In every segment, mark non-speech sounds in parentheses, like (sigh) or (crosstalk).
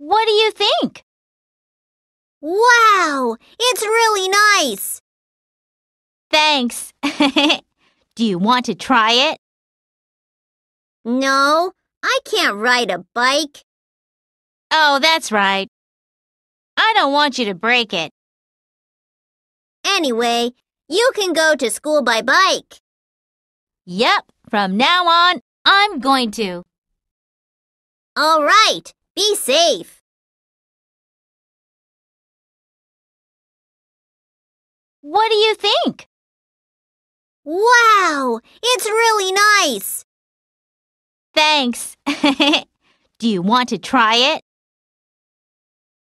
What do you think? Wow, it's really nice. Thanks. (laughs) do you want to try it? No, I can't ride a bike. Oh, that's right. I don't want you to break it. Anyway, you can go to school by bike. Yep, from now on, I'm going to. All right. Be safe! What do you think? Wow! It's really nice! Thanks. (laughs) do you want to try it?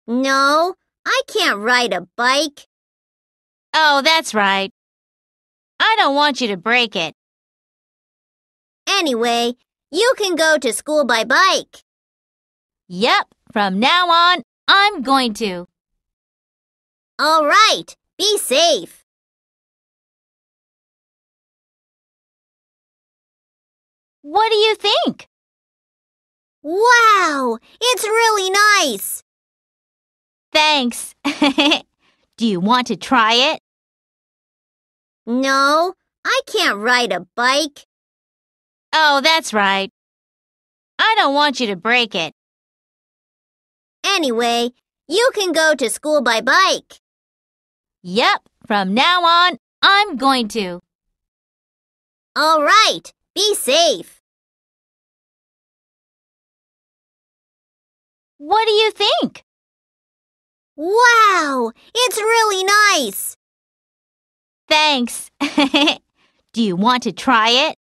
No, I can't ride a bike. Oh, that's right. I don't want you to break it. Anyway, you can go to school by bike. Yep, from now on, I'm going to. All right, be safe. What do you think? Wow, it's really nice. Thanks. (laughs) do you want to try it? No, I can't ride a bike. Oh, that's right. I don't want you to break it. Anyway, you can go to school by bike. Yep, from now on, I'm going to. All right, be safe. What do you think? Wow, it's really nice. Thanks. (laughs) do you want to try it?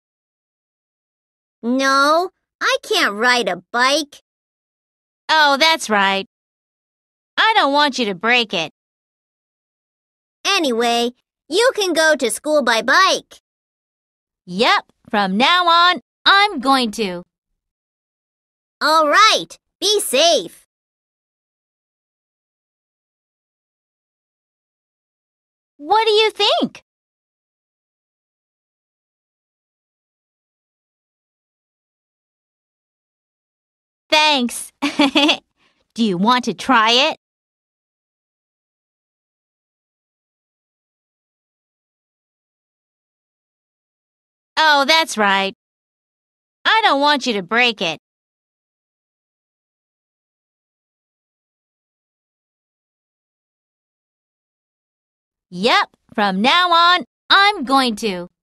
No, I can't ride a bike. Oh, that's right. I don't want you to break it. Anyway, you can go to school by bike. Yep, from now on, I'm going to. All right, be safe. What do you think? Thanks. (laughs) Do you want to try it? Oh, that's right. I don't want you to break it. Yep, from now on, I'm going to.